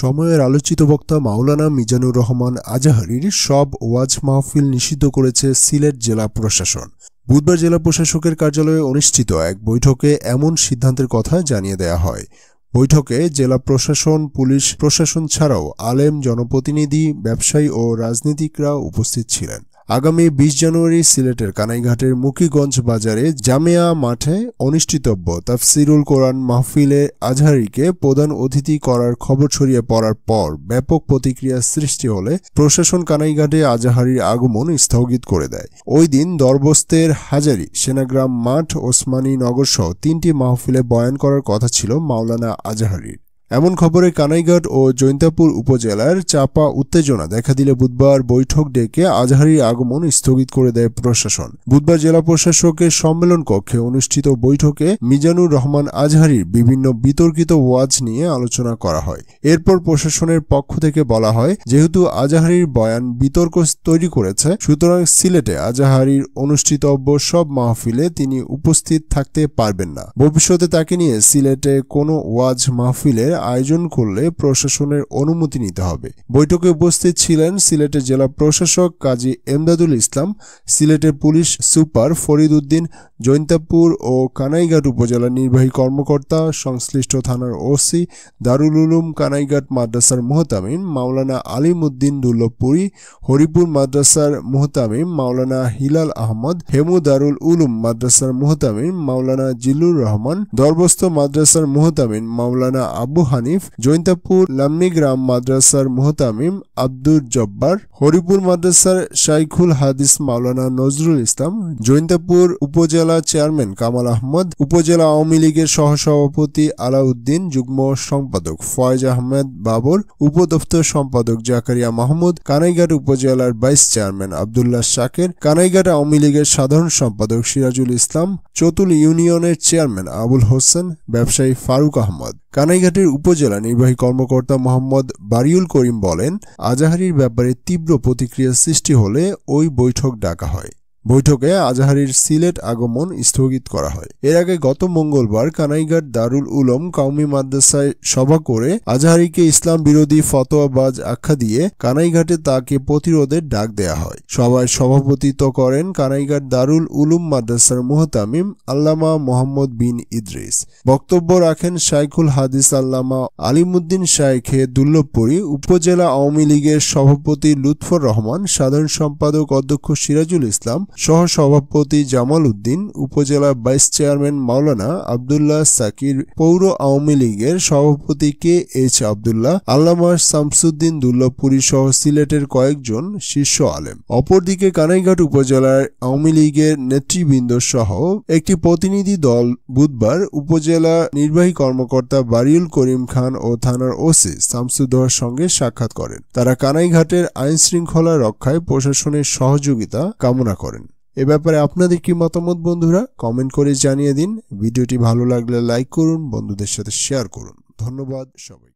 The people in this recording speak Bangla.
সময়ের আলোচিত বক্তা মাওলানা মিজানুর রহমান আজাহারির সব ওয়াজ মাহফিল নিষিদ্ধ করেছে সিলেট জেলা প্রশাসন বুধবার জেলা প্রশাসকের কার্যালয়ে অনুষ্ঠিত এক বৈঠকে এমন সিদ্ধান্তের কথা জানিয়ে দেয়া হয় বৈঠকে জেলা প্রশাসন পুলিশ প্রশাসন ছাড়াও আলেম জনপ্রতিনিধি ব্যবসায়ী ও রাজনীতিকরা উপস্থিত ছিলেন আগামী বিশ জানুয়ারি সিলেটের কানাইঘাটের মুখীগঞ্জ বাজারে জামিয়া মাঠে অনুষ্ঠিতব্য তাফসিরুল কোরআন মাহফিলে আজহারিকে প্রধান অতিথি করার খবর ছড়িয়ে পড়ার পর ব্যাপক প্রতিক্রিয়া সৃষ্টি হলে প্রশাসন কানাইঘাটে আজহারির আগমন স্থগিত করে দেয় ওই দিন দরবস্তের হাজারি সেনাগ্রাম মাঠ ওসমানী নগরসহ তিনটি মাহফিলে বয়ান করার কথা ছিল মাওলানা আজহারির এমন খবরে কানাইঘাট ও জৈন্তাপুর উপজেলার চাপা উত্তেজনা দেখা দিলে বুধবার বৈঠক ডেকে আজহারির আগমন স্থগিত করে দেয় প্রশাসন বুধবার জেলা প্রশাসকের সম্মেলন কক্ষে অনুষ্ঠিত বৈঠকে মিজানুর রহমান আজহারির বিভিন্ন বিতর্কিত ওয়াজ নিয়ে আলোচনা করা হয় এরপর প্রশাসনের পক্ষ থেকে বলা হয় যেহেতু আজহারির বয়ান বিতর্ক তৈরি করেছে সুতরাং সিলেটে আজাহারির অনুষ্ঠিতব্য সব মাহফিলে তিনি উপস্থিত থাকতে পারবেন না ভবিষ্যতে তাকে নিয়ে সিলেটে কোনো ওয়াজ মাহফিলের আয়োজন করলে প্রশাসনের অনুমতি নিতে হবে বৈঠকে উপস্থিত ছিলেন সিলেটের জেলা প্রশাসক কাজী এমদাদুল ইসলাম সিলেটের পুলিশ সুপার ফরিদ উদ্দিন জৈন্তাপুর ও কানাইঘাট উপজেলা নির্বাহী কর্মকর্তা সংশ্লিষ্ট থানার ওসি দারুল উলুম কানাইঘাট মাদ্রাসার মোহতামিম মাওলানা আলিমুদ্দিন দুল্লপুরী হরিপুর মাদ্রাসার মোহতামিম মাওলানা হিলাল আহমদ হেমু দারুল উলুম মাদ্রাসার মোহতামিম মাওলানা জিল্লুর রহমান দরবস্ত মাদ্রাসার মোহতামিন মাওলানা আবু হানিফ জৈন্তাপুর লামনিগ্রাম মাদ্রাসার মোহতামিম আব্দুর জব্বার হরিপুর মাদ্রাসার শাইখুল হাদিস মাওলানা নজরুল ইসলাম জৈন্তাপুর উপজেলা চেয়ারম্যান কামাল আহমদ উপজেলা আওয়ামী লীগের সহসভাপতি আলাউদ্দিন যুগ্ম সম্পাদক ফয়েজ আহমেদ বাবর উপদপ্তর সম্পাদক জাকারিয়া মাহমুদ কানাইঘাট উপজেলার ভাইস চেয়ারম্যান আবদুল্লাহ শাকের কানাইঘাট আওয়ামী লীগের সাধারণ সম্পাদক সিরাজুল ইসলাম চতুল ইউনিয়নের চেয়ারম্যান আবুল হোসেন ব্যবসায়ী ফারুক আহমদ কানাইঘাটের উপজেলা নির্বাহী কর্মকর্তা মোহাম্মদ বারিউল করিম বলেন আজাহারির ব্যাপারে তীব্র প্রতিক্রিয়া সৃষ্টি হলে ওই বৈঠক ডাকা হয় বৈঠকে আজহারির সিলেট আগমন স্থগিত করা হয় এর আগে গত মঙ্গলবার কানাইঘাট দারুল উলম কাউমি মাদ্রাসায় সভা করে আজহারিকে ইসলাম বিরোধী ফতোয়াবাজ আখ্যা দিয়ে কানাইঘাটে তাকে প্রতিরোধের ডাক দেয়া হয় সভায় সভাপতিত্ব করেন কানাইঘাট দারুল উলুম মাদ্রাসার মোহতামিম আল্লামা মোহাম্মদ বিন ইদ্রিস বক্তব্য রাখেন শাইখুল হাদিস আল্লামা আলিমুদ্দিন শাইখে দুর্লভপুরী উপজেলা আওয়ামী লীগের সভাপতি লুৎফর রহমান সাধারণ সম্পাদক অধ্যক্ষ সিরাজুল ইসলাম সহসভাপতি জামাল উদ্দিন উপজেলা ভাইস চেয়ারম্যান মাওলানা আবদুল্লাহ সাকির পৌর আওয়ামী লীগের সভাপতি কে এইচ আবদুল্লাহ আল্লামা শামসুদ্দিন দুল্লাপুরী সহ সিলেটের কয়েকজন শীর্ষ আলেম অপরদিকে কানাইঘাট উপজেলার আওয়ামী লীগের নেতৃবৃন্দ সহ একটি প্রতিনিধি দল বুধবার উপজেলা নির্বাহী কর্মকর্তা বারিউল করিম খান ও থানার ওসি শামসুদ্দোহার সঙ্গে সাক্ষাৎ করেন তারা কানাইঘাটের আইন শৃঙ্খলা রক্ষায় প্রশাসনের সহযোগিতা কামনা করেন এ ব্যাপারে আপনাদের কি মতামত বন্ধুরা কমেন্ট করে জানিয়ে দিন ভিডিওটি ভালো লাগলে লাইক করুন বন্ধুদের সাথে শেয়ার করুন ধন্যবাদ সবাই